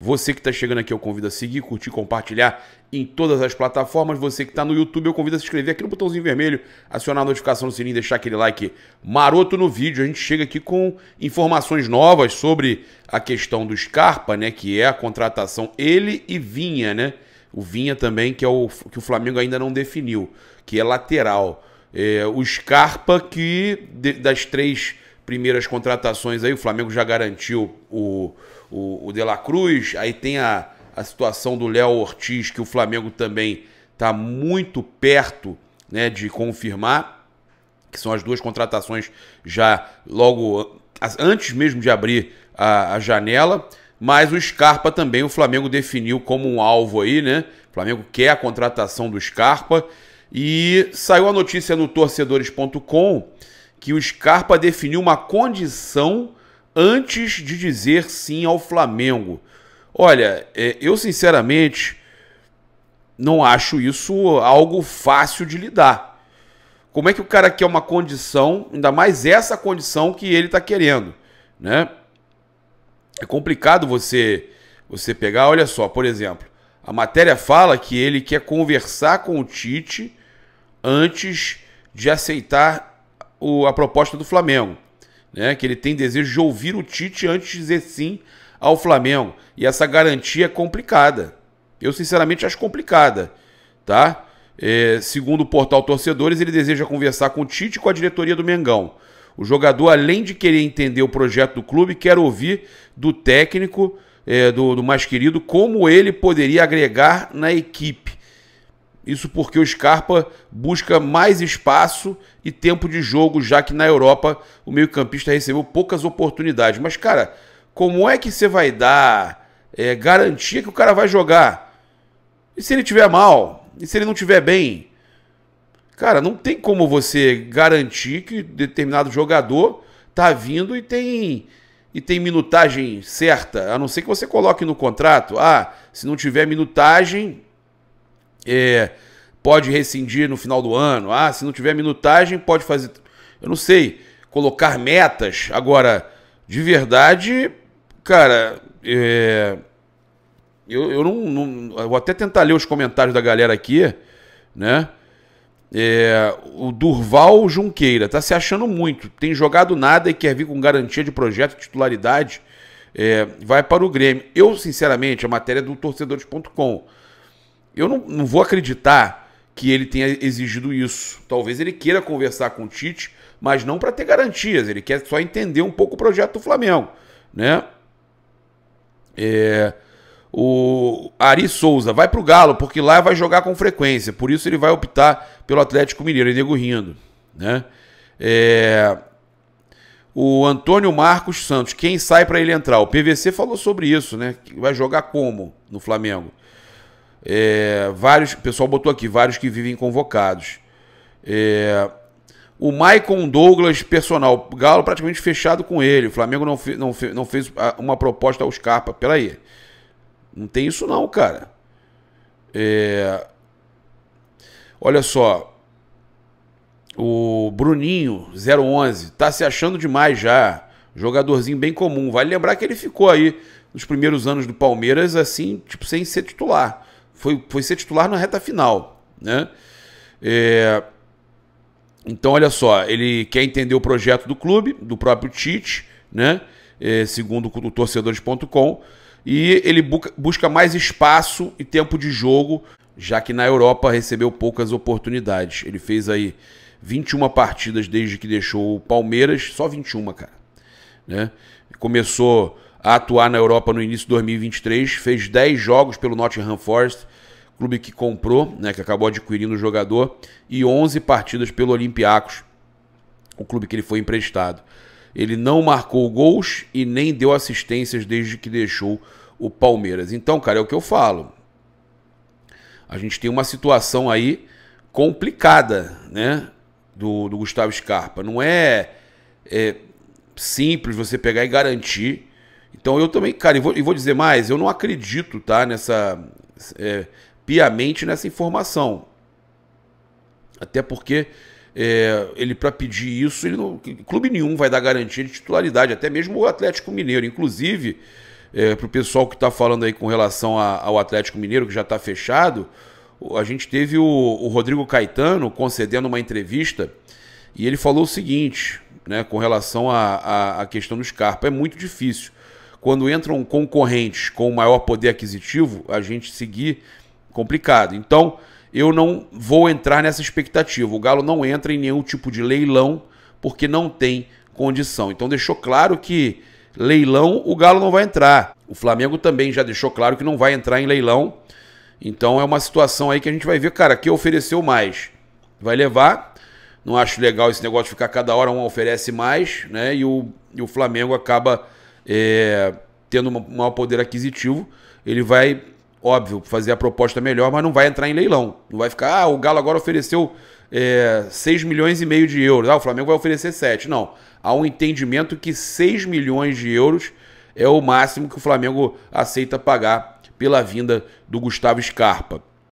Você que está chegando aqui, eu convido a seguir, curtir, compartilhar em todas as plataformas. Você que está no YouTube, eu convido a se inscrever aqui no botãozinho vermelho, acionar a notificação no sininho, deixar aquele like maroto no vídeo. A gente chega aqui com informações novas sobre a questão do Scarpa, né? Que é a contratação ele e Vinha, né? O Vinha também, que é o que o Flamengo ainda não definiu, que é lateral. É, o Scarpa que de, das três primeiras contratações aí, o Flamengo já garantiu o, o, o De La Cruz, aí tem a, a situação do Léo Ortiz, que o Flamengo também está muito perto né, de confirmar, que são as duas contratações já logo antes mesmo de abrir a, a janela. Mas o Scarpa também o Flamengo definiu como um alvo aí, né? O Flamengo quer a contratação do Scarpa. E saiu a notícia no torcedores.com que o Scarpa definiu uma condição antes de dizer sim ao Flamengo. Olha, é, eu sinceramente não acho isso algo fácil de lidar. Como é que o cara quer uma condição, ainda mais essa condição que ele está querendo, né? É complicado você você pegar, olha só, por exemplo, a matéria fala que ele quer conversar com o Tite antes de aceitar o, a proposta do Flamengo. Né? Que ele tem desejo de ouvir o Tite antes de dizer sim ao Flamengo. E essa garantia é complicada. Eu, sinceramente, acho complicada. Tá? É, segundo o portal Torcedores, ele deseja conversar com o Tite e com a diretoria do Mengão. O jogador, além de querer entender o projeto do clube, quer ouvir do técnico, é, do, do mais querido, como ele poderia agregar na equipe. Isso porque o Scarpa busca mais espaço e tempo de jogo, já que na Europa o meio-campista recebeu poucas oportunidades. Mas, cara, como é que você vai dar é, garantia que o cara vai jogar? E se ele tiver mal? E se ele não tiver bem? Cara, não tem como você garantir que determinado jogador tá vindo e tem e tem minutagem certa, a não ser que você coloque no contrato, ah, se não tiver minutagem, é, pode rescindir no final do ano. Ah, se não tiver minutagem, pode fazer. Eu não sei. Colocar metas. Agora, de verdade, cara, é, eu, eu não, não Vou até tentar ler os comentários da galera aqui, né? É, o Durval Junqueira tá se achando muito, tem jogado nada e quer vir com garantia de projeto, titularidade, é, vai para o Grêmio. Eu, sinceramente, a matéria é do torcedores.com. Eu não, não vou acreditar que ele tenha exigido isso. Talvez ele queira conversar com o Tite, mas não para ter garantias. Ele quer só entender um pouco o projeto do Flamengo, né? É, o Ari Souza vai para o Galo porque lá vai jogar com frequência. Por isso ele vai optar pelo Atlético Mineiro. E nego rindo, né? É, o Antônio Marcos Santos, quem sai para ele entrar? O PVC falou sobre isso, né? Vai jogar como no Flamengo? É, vários, o pessoal botou aqui, vários que vivem convocados. É, o Maicon Douglas, personal, Galo praticamente fechado com ele. O Flamengo não, fe, não, fe, não fez uma proposta ao Scarpa. Peraí. Não tem isso não, cara. É, olha só. O Bruninho, 011, tá se achando demais já. Jogadorzinho bem comum. Vale lembrar que ele ficou aí nos primeiros anos do Palmeiras, assim, tipo, sem ser titular foi, foi ser titular na reta final, né? É, então, olha só, ele quer entender o projeto do clube, do próprio Tite, né? É, segundo o torcedores.com, e ele busca mais espaço e tempo de jogo, já que na Europa recebeu poucas oportunidades. Ele fez aí 21 partidas desde que deixou o Palmeiras, só 21, cara. Né? Começou a atuar na Europa no início de 2023, fez 10 jogos pelo Nottingham Forest, clube que comprou, né, que acabou adquirindo o jogador, e 11 partidas pelo Olympiacos, o clube que ele foi emprestado. Ele não marcou gols e nem deu assistências desde que deixou o Palmeiras. Então, cara, é o que eu falo. A gente tem uma situação aí complicada, né, do, do Gustavo Scarpa. Não é, é simples você pegar e garantir então eu também, cara, e vou, vou dizer mais, eu não acredito, tá, nessa é, piamente nessa informação. Até porque é, ele para pedir isso, ele não, clube nenhum vai dar garantia de titularidade, até mesmo o Atlético Mineiro. Inclusive, é, para o pessoal que está falando aí com relação a, ao Atlético Mineiro, que já está fechado, a gente teve o, o, Rodrigo Caetano concedendo uma entrevista e ele falou o seguinte, né, com relação à questão do Scarpa: é muito difícil. Quando entram concorrentes com o maior poder aquisitivo, a gente seguir complicado. Então, eu não vou entrar nessa expectativa. O Galo não entra em nenhum tipo de leilão porque não tem condição. Então, deixou claro que leilão o Galo não vai entrar. O Flamengo também já deixou claro que não vai entrar em leilão. Então, é uma situação aí que a gente vai ver, cara, que ofereceu mais vai levar. Não acho legal esse negócio de ficar cada hora um oferece mais, né? E o, e o Flamengo acaba é, tendo um maior poder aquisitivo. Ele vai óbvio, fazer a proposta melhor, mas não vai entrar em leilão. Não vai ficar, ah, o Galo agora ofereceu é, eh, 6 milhões e meio de euros, ah, o Flamengo vai oferecer 7. Não, há um entendimento que 6 milhões de euros é o máximo que o Flamengo aceita pagar pela vinda do Gustavo Scarpa.